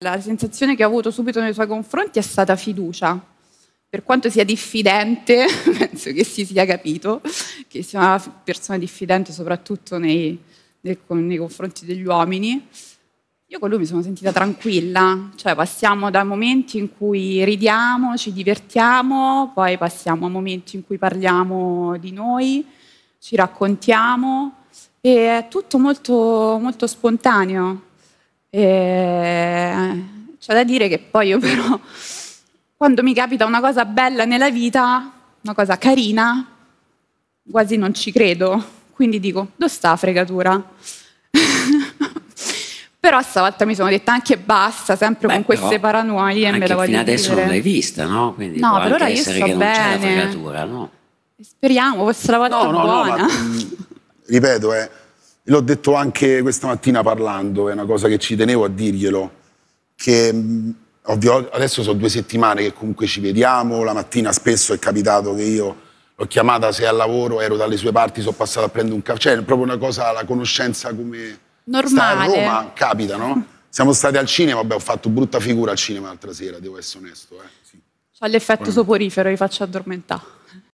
La sensazione che ho avuto subito nei suoi confronti è stata fiducia. Per quanto sia diffidente, penso che si sia capito che sia una persona diffidente soprattutto nei, nei, confronti degli uomini, io con lui mi sono sentita tranquilla, cioè passiamo da momenti in cui ridiamo, ci divertiamo, poi passiamo a momenti in cui parliamo di noi, ci raccontiamo e è tutto molto, molto spontaneo. E... C'è da dire che poi io però, quando mi capita una cosa bella nella vita, una cosa carina, quasi non ci credo. Quindi dico, dove sta la fregatura? però stavolta mi sono detta anche basta, sempre Beh, con queste paranoie. Anche me la fino adesso vivere. non l'hai vista, no? Quindi no, per io sto che bene. non c'è la Speriamo, fosse la volta no, no, buona. No, ma, ripeto, eh l'ho detto anche questa mattina parlando, è una cosa che ci tenevo a dirglielo, che ovvio, adesso sono due settimane che comunque ci vediamo, la mattina spesso è capitato che io l'ho chiamata, sei al lavoro, ero dalle sue parti, sono passato a prendere un caffè, cioè, è proprio una cosa, la conoscenza come... Normale. a Roma capita, no? Siamo stati al cinema, beh, ho fatto brutta figura al cinema l'altra sera, devo essere onesto. Eh. Sì. C'ha l'effetto Buon... soporifero, vi faccio addormentare.